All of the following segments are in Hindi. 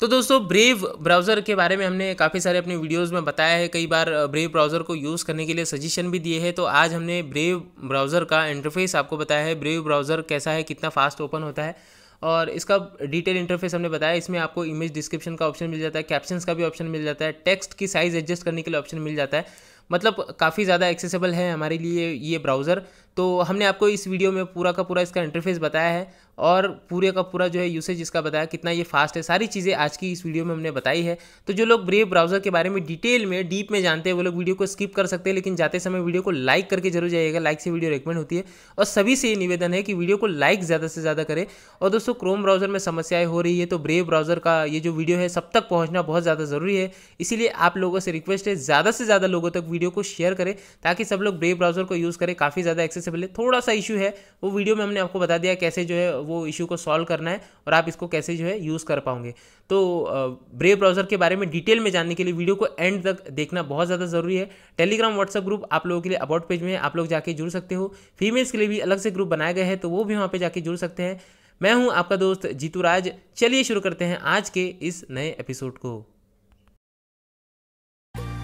तो दोस्तों ब्रेव ब्राउज़र के बारे में हमने काफ़ी सारे अपने वीडियोस में बताया है कई बार ब्रेव ब्राउज़र को यूज़ करने के लिए सजेशन भी दिए हैं तो आज हमने ब्रेव ब्राउज़र का इंटरफेस आपको बताया है ब्रेव ब्राउज़र कैसा है कितना फास्ट ओपन होता है और इसका डिटेल इंटरफेस हमने बताया इसमें आपको इमेज डिस्क्रिप्शन का ऑप्शन मिल जाता है कैप्शन का भी ऑप्शन मिल जाता है टेक्स्ट की साइज़ एडजस्ट करने के लिए ऑप्शन मिल जाता है मतलब काफ़ी ज़्यादा एक्सेसिबल है हमारे लिए ये ब्राउज़र तो हमने आपको इस वीडियो में पूरा का पूरा इसका इंटरफेस बताया है और पूरे का पूरा जो है यूसेज इसका बताया कितना ये फास्ट है सारी चीज़ें आज की इस वीडियो में हमने बताई है तो जो लोग ब्रेव ब्राउज़र के बारे में डिटेल में डीप में जानते हैं वो लोग वीडियो को स्किप कर सकते हैं लेकिन जाते समय वीडियो को लाइक करके जरूर जाइएगा लाइक से वीडियो रिकमेंड होती है और सभी से ये निवेदन है कि वीडियो को लाइक ज़्यादा से ज़्यादा करें और दोस्तों क्रोम ब्राउज़र में समस्याएं हो रही है तो ब्रेव ब्राउज़र का ये जो वीडियो है सब तक पहुँचना बहुत ज़्यादा ज़रूरी है इसीलिए आप लोगों से रिक्वेस्ट है ज़्यादा से ज़्यादा लोगों तक वीडियो को शेयर करें ताकि सब लोग ब्रेव ब्राउज़र को यूज़ करें काफ़ी ज़्यादा एक्सेस इससे से पहले थोड़ा सा इशू है वो वीडियो में हमने आपको बता दिया कैसे जो है वो इशू को सॉल्व करना है और आप इसको कैसे जो है यूज़ कर पाओगे तो ब्रेव ब्राउज़र के बारे में डिटेल में जानने के लिए वीडियो को एंड तक देखना बहुत ज़्यादा ज़रूरी है टेलीग्राम व्हाट्सअप ग्रुप आप लोगों के लिए अबाउट पेज में आप लोग जाके जुड़ सकते हो फीमेल्स के लिए भी अलग से ग्रुप बनाया गया है तो वो भी वहाँ पर जाके जुड़ सकते हैं मैं हूँ आपका दोस्त जीतू राज चलिए शुरू करते हैं आज के इस नए एपिसोड को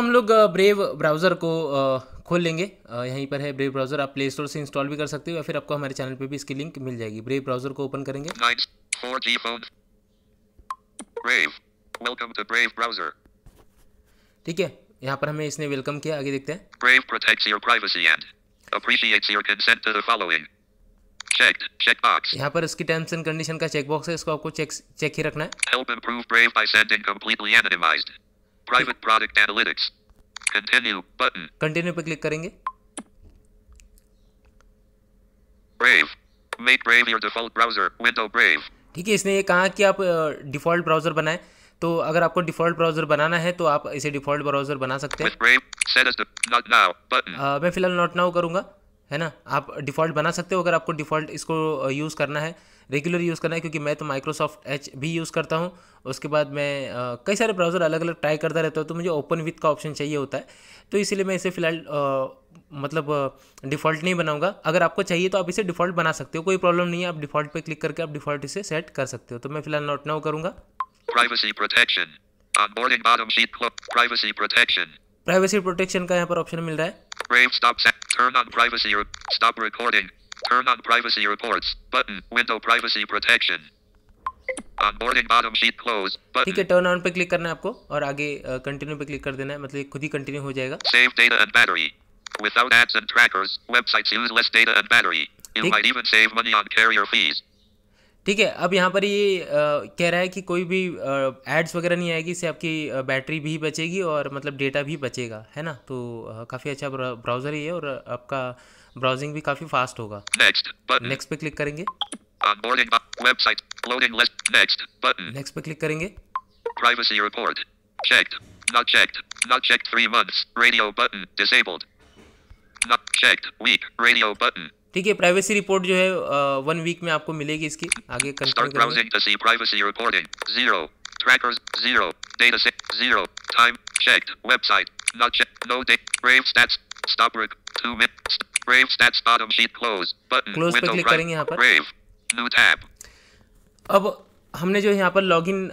हम लोग ब्रेव ब्राउज़र को खोल लेंगे यहीं पर है ब्रेव ब्राउज़र आप प्ले स्टोर से इंस्टॉल भी कर सकते हो या फिर आपको हमारे चैनल पे भी इसकी लिंक मिल जाएगी ब्रेव ब्राउज़र को ओपन करेंगे ठीक है यहाँ पर हमें इसने वेलकम किया आगे देखते हैं Brave protects your privacy and appreciates your consent to the following. Checked. Checkbox. यहाँ पर इसकी टर्म्स एंड कंडीशन का चेकबॉक्स है इसको आपको चेक चेक ही रखना है Help improve Brave by sending completely anonymized Private product analytics. Continue button. Continue पे क्लिक करेंगे. Brave. Make Brave your default browser. Window Brave. ठीक है इसने ये कहा कि आप डिफ़ॉल्ट ब्राउज़र बनाएं तो अगर आपको डिफ़ॉल्ट ब्राउज़र बनाना है तो आप इसे डिफ़ॉल्ट ब्राउज़र बना सकते हैं मैं फिलहाल नॉट नाउ करूंगा है ना आप डिफ़ॉल्ट बना सकते हो अगर आपको डिफ़ॉल्ट इसको यूज़ करना है रेगुलर यूज़ करना है क्योंकि मैं तो माइक्रोसॉफ्ट एच भी यूज़ करता हूँ उसके बाद मैं कई सारे ब्राउज़र अलग अलग ट्राई करता रहता हूँ तो मुझे ओपन विथ का ऑप्शन चाहिए होता है तो इसीलिए मैं इसे फ़िलहाल मतलब डिफ़ॉल्ट नहीं बनाऊंगा अगर आपको चाहिए तो आप इसे डिफ़ॉल्ट बना सकते हो कोई प्रॉब्लम नहीं है आप डिफ़ॉल्ट पे क्लिक करके आप डिफ़ॉल्ट इसे सेट कर सकते हो तो मैं फिलहाल नोट नाउ करूँगा प्राइवेसी प्रोटेक्शन का यहाँ पर ऑप्शन मिल रहा है Turn on privacy or stop recording. Turn on privacy reports. Button. Window privacy protection. Onboarding bottom sheet close. Button. ठीक है टर्न ऑन पे क्लिक करना है आपको और आगे कंटिन्यू uh, पे क्लिक कर देना है मतलब खुद ही कंटिन्यू हो जाएगा save data and battery Without ads and trackers, websites use less data and battery. You might even save money on carrier fees. ठीक है अब यहाँ पर ये आ, कह रहा है कि कोई भी एड्स वगैरह नहीं आएगी इससे आपकी बैटरी भी बचेगी और मतलब डेटा भी बचेगा है ना तो काफ़ी अच्छा ब्राउज़र ही है और आपका ब्राउजिंग भी काफ़ी फास्ट होगा नेक्स्ट पे क्लिक करेंगे नेक्स्ट पे क्लिक करेंगे privacy report. Checked. Not checked. Not checked three months. Radio button disabled. Not checked. Weak. Radio button ठीक है प्राइवेसी रिपोर्ट जो है वन वीक में आपको मिलेगी इसकी आगे क्लोज पे क्लिक करेंगे यहाँ पर अब हमने जो यहाँ पर लॉग इन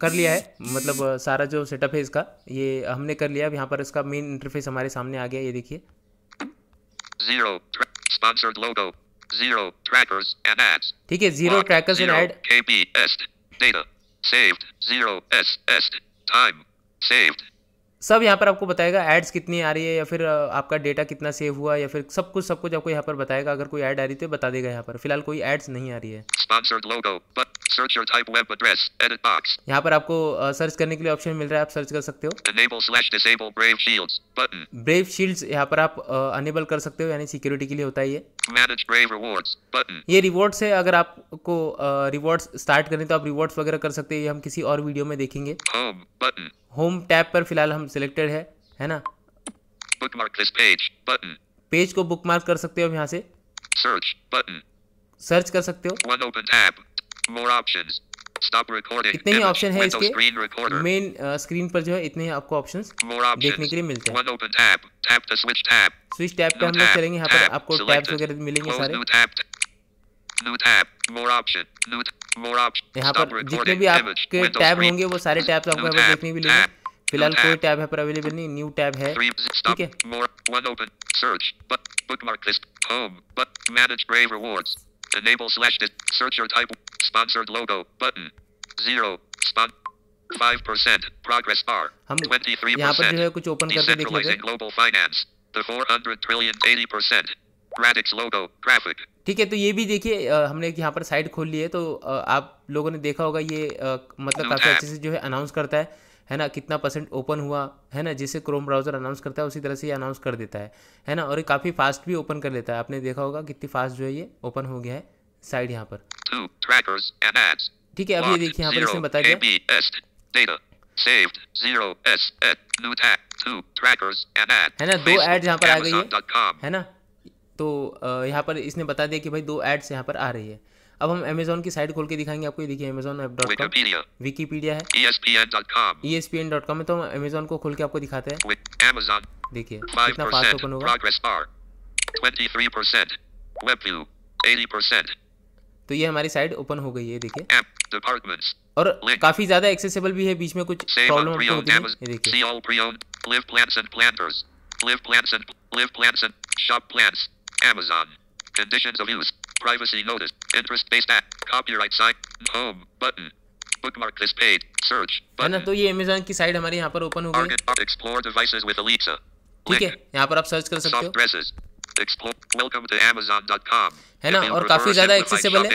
कर लिया है मतलब सारा जो सेटअप है इसका ये हमने कर लिया अब यहाँ पर इसका मेन इंटरफेस हमारे सामने आ गया ये देखिए sponsored logo, zero trackers and ads. ठीक है zero trackers zero, and ad. est data saved zero est time saved सब यहाँ पर आपको बताएगा एड्स कितनी आ रही है या फिर आपका डेटा कितना सेव हुआ या फिर सब कुछ सब कुछ आपको यहाँ पर बताएगा अगर कोई ऐड आ रही तो बता देगा यहाँ पर फिलहाल कोई एड्स नहीं आ रही है यहाँ पर आपको सर्च करने के लिए ऑप्शन मिल रहा है आप सर्च कर सकते हो ब्रेव शील्ड यहाँ पर आप अनेबल कर सकते हो यानी सिक्योरिटी के लिए होता है ये ये रिवॉर्ड्स है अगर आपको रिवॉर्ड स्टार्ट करें तो आप रिवॉर्ड्स वगैरह कर सकते हैं ये हम किसी और वीडियो में देखेंगे होम टैब पर फिलहाल हम सिलेक्टेड है है ना पेज को बुक मार्क कर सकते हो यहाँ से सर्च बटन सर्च कर सकते हो इतने ही ऑप्शन है इसके मेन स्क्रीन uh, पर जो है इतने ही आपको ऑप्शंस देखने के लिए मिलते हैं स्विच टैब पे हम लोग चलेंगे यहाँ पर आपको टैब्स वगैरह मिलेंगे सारे यहाँ पर जितने भी आपके टैब होंगे वो सारे टैब्स आपको यहाँ पर देखने भी लेंगे फिलहाल कोई टैब यहाँ पर अवेलेबल नहीं न्यू टैब है ठीक है Enable slash search your type sponsored logo button zero spot five percent progress bar twenty three percent decentralizing global finance the four hundred trillion eighty percent Radix logo graphic ठीक है तो ये भी देखिए हमने यहाँ पर साइट खोल ली है तो आप लोगों ने देखा होगा ये मतलब काफ़ी अच्छे से जो है अनाउंस करता है है ना कितना परसेंट ओपन हुआ है ना जिसे क्रोम ब्राउज़र अनाउंस करता है उसी तरह से ये अनाउंस कर देता है है ना और ये काफ़ी फास्ट भी ओपन कर लेता है आपने देखा होगा कितनी फास्ट जो है ये ओपन हो गया है साइड यहाँ पर ठीक है अब ये देखिए यहाँ पर इसमें बता दिया है ना दो एड यहाँ पर आ गई है ना तो यहाँ पर इसने बता दिया कि भाई दो एड्स यहाँ पर आ रही है अब हम अमेजोन की साइट खोल के दिखाएंगे आपको ये देखिए Amazon app dot com Wikipedia है E S P N dot com है तो हम अमेजोन को खोल के आपको दिखाते हैं देखिए कितना फास्ट ओपन होगा तो ये हमारी साइट ओपन हो गई है देखिए और काफी ज्यादा एक्सेसिबल भी है बीच में कुछ प्रॉब्लम होती है ये देखिए live plants and planters live plants and live plants and shop plants Amazon. Conditions of use. Privacy notice. Interest-based app. Copyright site. Home button. Bookmark this page. Search. है ना तो ये Amazon की साइट हमारी यहाँ पर ओपन हो गई Target Explore devices with Alexa. ठीक है यहाँ पर आप सर्च कर सकते हो Dresses. Welcome to Amazon.com. है ना और काफी ज्यादा एक्सेसिबल है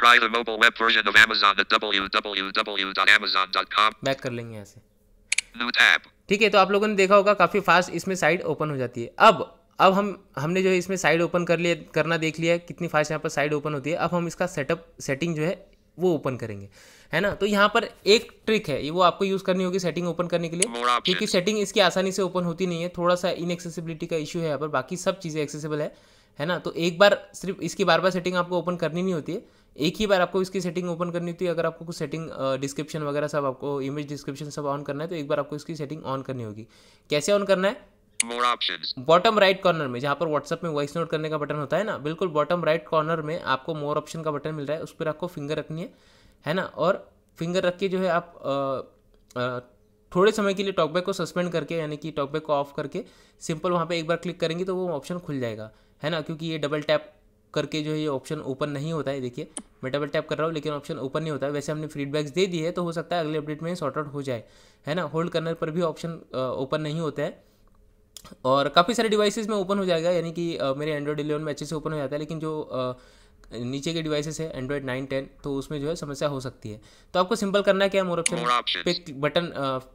Try the mobile web version of Amazon at www.amazon.com. Back कर लेंगे ऐसे. New tab. ठीक है तो आप लोगों ने देखा होगा काफी फास्ट इसमें साइट ओपन हो जाती है अब अब हम हमने जो है इसमें साइड ओपन कर लिया करना देख लिया कितनी फास्ट यहाँ पर साइड ओपन होती है अब हम इसका सेटअप सेटिंग जो है वो ओपन करेंगे है ना तो यहाँ पर एक ट्रिक है ये वो आपको यूज़ करनी होगी सेटिंग ओपन करने के लिए क्योंकि सेटिंग इसकी आसानी से ओपन होती नहीं है थोड़ा सा इनएक्सेसिबिलिटी का इशू है यहाँ पर बाकी सब चीज़ें एक्सेसिबल है है ना तो एक बार सिर्फ इसकी बार बार सेटिंग आपको ओपन करनी नहीं होती है एक ही बार आपको इसकी सेटिंग ओपन करनी होती है अगर आपको कुछ सेटिंग डिस्क्रिप्शन वगैरह सब आपको इमेज डिस्क्रिप्शन सब ऑन करना है तो एक बार आपको इसकी सेटिंग ऑन करनी होगी कैसे ऑन करना है बॉटम राइट कॉर्नर में जहाँ पर व्हाट्सअप में वॉइस नोट करने का बटन होता है ना बिल्कुल बॉटम राइट कॉर्नर में आपको मोर ऑप्शन का बटन मिल रहा है उस पर आपको फिंगर रखनी है है ना और फिंगर रख के जो है आप आ, आ, थोड़े समय के लिए टॉकबैक को सस्पेंड करके यानी कि टॉकबैक को ऑफ करके सिंपल वहाँ पे एक बार क्लिक करेंगे तो वो ऑप्शन खुल जाएगा है ना क्योंकि ये डबल टैप करके जो है ये ऑप्शन ओपन नहीं होता है देखिए मैं डबल टैप कर रहा हूँ लेकिन ऑप्शन ओपन नहीं होता है वैसे हमने फीडबैक्स दे दिए है तो हो सकता है अगले अपडेट में सॉर्ट आउट हो जाए है ना होल्ड करने पर भी ऑप्शन ओपन नहीं होता है और काफ़ी सारे डिवाइसेस में ओपन हो जाएगा यानी कि मेरे एंड्रॉयड इलेवन में अच्छे से ओपन हो जाता है लेकिन जो नीचे के डिवाइसेस है एंड्रॉयड नाइन टेन तो उसमें जो है समस्या हो सकती है तो आपको सिंपल करना है क्या मोर ऑप्शन पे बटन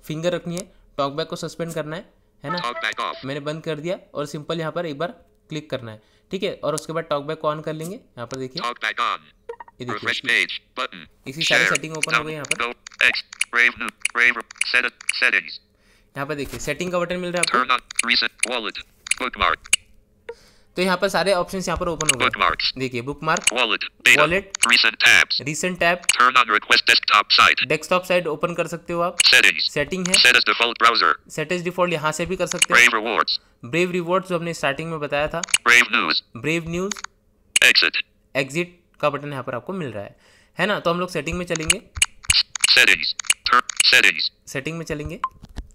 फिंगर रखनी है टॉकबैक को सस्पेंड करना है है ना मैंने बंद कर दिया और सिंपल यहाँ पर एक बार क्लिक करना है ठीक है और उसके बाद टॉकबैक ऑन कर लेंगे यहाँ पर देखिए इसी सारी सेटिंग ओपन हो गई यहाँ पर यहाँ पर देखिए सेटिंग का बटन मिल रहा है आपको तो यहाँ पर सारे ऑप्शन यहाँ पर ओपन हो गए देखिए bookmark wallet recent tab recent tab desktop side open कर सकते हो आप सेटिंग है सेट इज डिफॉल्ट यहाँ से भी कर सकते हो ब्रेव रिवॉर्ड्स जो हमने स्टार्टिंग में बताया था Brave news Brave news exit का बटन यहाँ पर आपको मिल रहा है है ना तो हम लोग सेटिंग में चलेंगे सेटिंग में चलेंगे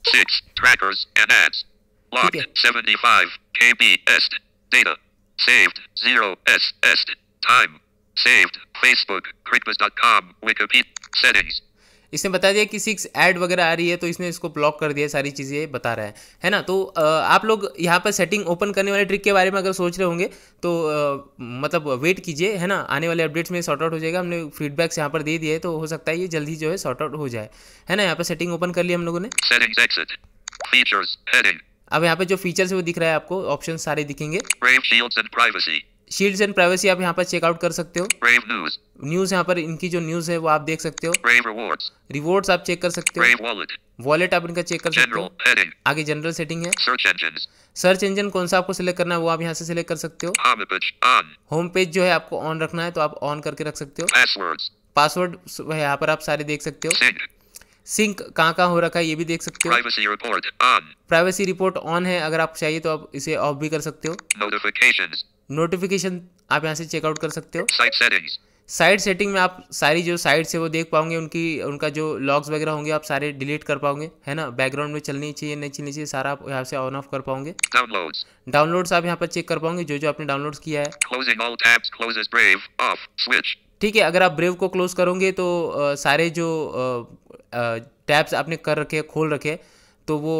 6. Trackers and ads. Logged 75 est. Data. Saved 0 est. Time. Saved. Facebook. Christmas.com. Wikipedia. Settings. इसने बता दिया कि सिक्स एड वगैरह आ रही है तो इसने इसको ब्लॉक कर दिया सारी चीज़ें बता रहा है है ना तो आप लोग यहाँ पर सेटिंग ओपन करने वाले ट्रिक के बारे में अगर सोच रहे होंगे तो मतलब वेट कीजिए है ना आने वाले अपडेट्स में शॉर्ट आउट हो जाएगा हमने फीडबैक्स यहाँ पर दे दिए तो हो सकता है ये जल्दी जो है शॉर्ट आउट हो जाए है ना यहाँ पर सेटिंग ओपन कर लिया हम लोगों ने अब यहाँ पे जो फीचर्स है वो दिख रहा है आपको ऑप्शन सारे दिखेंगे शील्ड्स एंड प्राइवेसी आप यहाँ पर चेकआउट कर सकते हो न्यूज यहाँ पर इनकी जो न्यूज है वो आप देख सकते हो रिवॉर्ड्स आप चेक कर सकते हो वॉलेट आप इनका चेक कर सकते हो आगे जनरल सेटिंग है सर्च इंजन कौन सा आपको सिलेक्ट करना है वो आप यहाँ से सिलेक्ट कर सकते हो होम पेज जो है आपको ऑन रखना है तो आप ऑन करके रख सकते हो पासवर्ड यहाँ पर आप सारे देख सकते हो सिंक कहाँ कहाँ हो रखा है ये भी देख सकते हो प्राइवेसी रिपोर्ट ऑन है अगर आप चाहिए तो आप इसे ऑफ भी कर सकते हो नोटिफिकेशन आप यहाँ से चेकआउट कर सकते हो साइड सेटिंग में आप सारी जो साइट्स है वो देख पाओगे उनकी उनका जो लॉग्स वगैरह होंगे आप सारे डिलीट कर पाओगे है ना बैकग्राउंड में चलनी चाहिए नहीं चलनी चाहिए सारा आप यहाँ से ऑन ऑफ कर पाओगे डाउनलोड्स आप यहाँ पर चेक कर पाओगे जो जो आपने डाउनलोड किया है ठीक है अगर आप ब्रेव को क्लोज करोगे तो आ, सारे जो टैब्स आपने कर रखे खोल रखे तो वो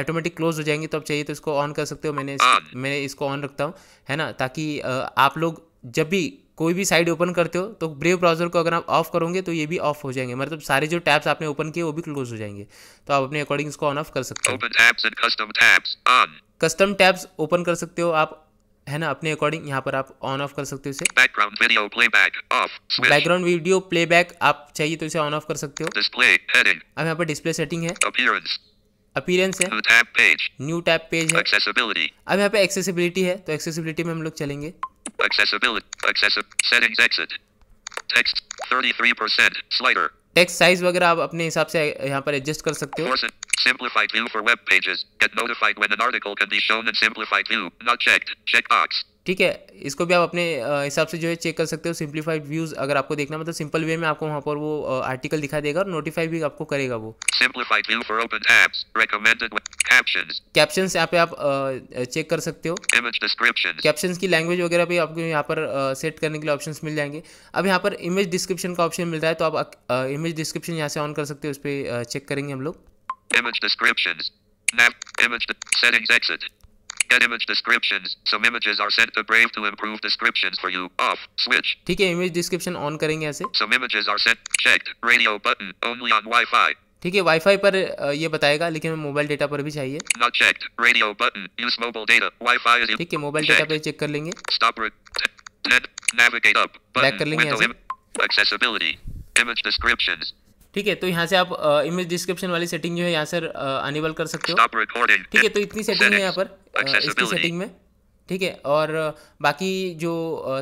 ऑटोमेटिक क्लोज हो जाएंगे तो आप चाहिए तो इसको ऑन कर सकते हो मैंने इस, हाँ। मैंने इसको ऑन रखता हूँ है ना ताकि आप लोग जब भी कोई भी साइड ओपन करते हो तो ब्रेव ब्राउज़र को अगर आप ऑफ करोगे तो ये भी ऑफ हो जाएंगे मतलब सारे जो टैब्स आपने ओपन किए वो भी क्लोज हो जाएंगे तो आप अपने अकॉर्डिंग इसको ऑन ऑफ कर सकते हो कस्टम टैब्स ओपन कर सकते हो आप है ना अपने अकॉर्डिंग यहाँ पर आप ऑन ऑफ कर सकते हो इसे बैकग्राउंड वीडियो प्लेबैक आप चाहिए तो इसे ऑन ऑफ कर सकते हो अब यहाँ पर डिस्प्ले सेटिंग है अपीरेंस है न्यू टैप पेज है accessibility. अब यहाँ पे एक्सेसिबिलिटी है तो एक्सेसिबिलिटी में हम लोग चलेंगे साइज वगैरह आप अपने हिसाब से यहाँ पर एडजस्ट कर सकते हो simplified view for web pages get notified when an article can be shown in simplified view not checked check box ठीक है इसको भी आप अपने हिसाब से जो है चेक कर सकते हो सिंप्लीफाइड व्यूज अगर आपको देखना मतलब सिंपल वे में आपको वहाँ पर वो आर्टिकल दिखा देगा और नोटिफाई भी आपको करेगा वो कैप्शन यहाँ पे आप चेक कर सकते हो कैप्शन की लैंग्वेज वगैरह भी आपको यहाँ पर सेट करने के लिए ऑप्शन मिल जाएंगे अब यहाँ पर इमेज डिस्क्रिप्शन का ऑप्शन मिल रहा है तो आप इमेज डिस्क्रिप्शन यहाँ से ऑन कर सकते हो उस पर चेक करेंगे हम लोग image descriptions Get image descriptions. Some images are sent to Brave to improve descriptions for you. Off. Switch. ठीक है image description ऑन करेंगे ऐसे Some images are sent. Checked. Radio button only on Wi-Fi. ठीक है वाईफाई पर ये बताएगा लेकिन हमें मोबाइल डेटा पर भी चाहिए ठीक है मोबाइल डेटा पे चेक कर लेंगे बैक कर लेंगे ऐसे ठीक है तो यहाँ से आप इमेज डिस्क्रिप्शन वाली सेटिंग जो है यहाँ से अनेबल कर सकते हो ठीक है तो इतनी सेटिंग है यहाँ पर इसकी सेटिंग में ठीक है और बाकी जो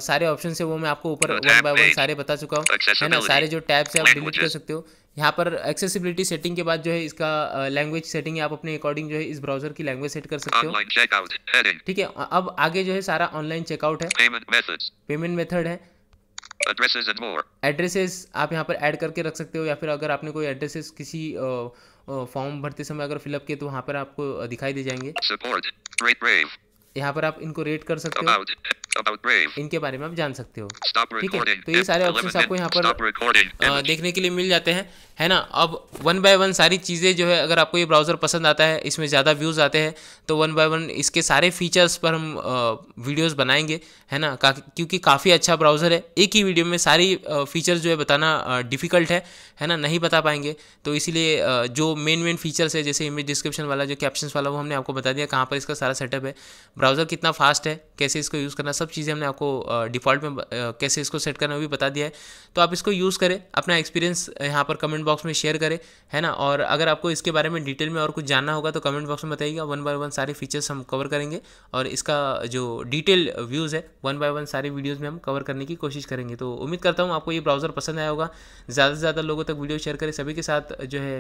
सारे ऑप्शन है वो मैं आपको ऊपर वन बाय वन सारे बता चुका हूँ है ना सारे जो टैब्स है आप डिलीट कर सकते हो यहाँ पर एक्सेसिबिलिटी सेटिंग के बाद जो है इसका लैंग्वेज सेटिंग आप अपने अकॉर्डिंग जो है इस ब्राउजर की लैंग्वेज सेट कर सकते हो ठीक है अब आगे जो है सारा ऑनलाइन चेकआउट है पेमेंट मेथड है एड्रेसेस एंड मोर एड्रेसेस आप यहाँ पर ऐड करके रख सकते हो या फिर अगर आपने कोई एड्रेसेस किसी फॉर्म भरते समय अगर फिलअप किए तो वहाँ पर आपको दिखाई दे जाएंगे यहाँ पर आप इनको रेट कर सकते हो इनके बारे में आप जान सकते हो ठीक है तो ये सारे ऑप्शन आपको यहाँ पर देखने के लिए मिल जाते हैं है ना अब वन बाय वन सारी चीज़ें जो है अगर आपको ये ब्राउज़र पसंद आता है इसमें ज़्यादा व्यूज़ आते हैं तो वन बाय वन इसके सारे फीचर्स पर हम वीडियोस बनाएंगे है ना का, क्योंकि काफ़ी अच्छा ब्राउज़र है एक ही वीडियो में सारी फीचर्स जो है बताना डिफ़िकल्ट है है ना नहीं बता पाएंगे तो इसीलिए जो मेन मेन फीचर्स है जैसे इमेज डिस्क्रिप्शन वाला जो कैप्शन वाला वो हमने आपको बता दिया कहाँ पर इसका सारा सेटअप है ब्राउज़र कितना फास्ट है कैसे इसको यूज़ करना सब सब चीज़ें हमने आपको डिफ़ॉल्ट में कैसे इसको सेट करना वो भी बता दिया है तो आप इसको यूज़ करें अपना एक्सपीरियंस यहाँ पर कमेंट बॉक्स में शेयर करें है ना और अगर आपको इसके बारे में डिटेल में और कुछ जानना होगा तो कमेंट बॉक्स में बताइएगा वन बाय वन सारे फीचर्स हम कवर करेंगे और इसका जो डिटेल व्यूज़ है वन बाय वन सारे वीडियोज़ में हम कवर करने की कोशिश करेंगे तो उम्मीद करता हूँ आपको ये ब्राउज़र पसंद आया होगा ज़्यादा से ज़्यादा लोगों तक वीडियो शेयर करें सभी के साथ जो है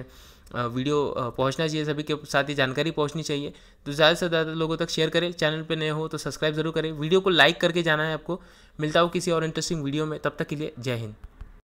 वीडियो पहुंचना चाहिए सभी के साथ ही जानकारी पहुंचनी चाहिए तो ज़्यादा से ज़्यादा लोगों तक शेयर करें चैनल पे नए हो तो सब्सक्राइब जरूर करें वीडियो को लाइक करके जाना है आपको मिलता हो किसी और इंटरेस्टिंग वीडियो में तब तक के लिए जय हिंद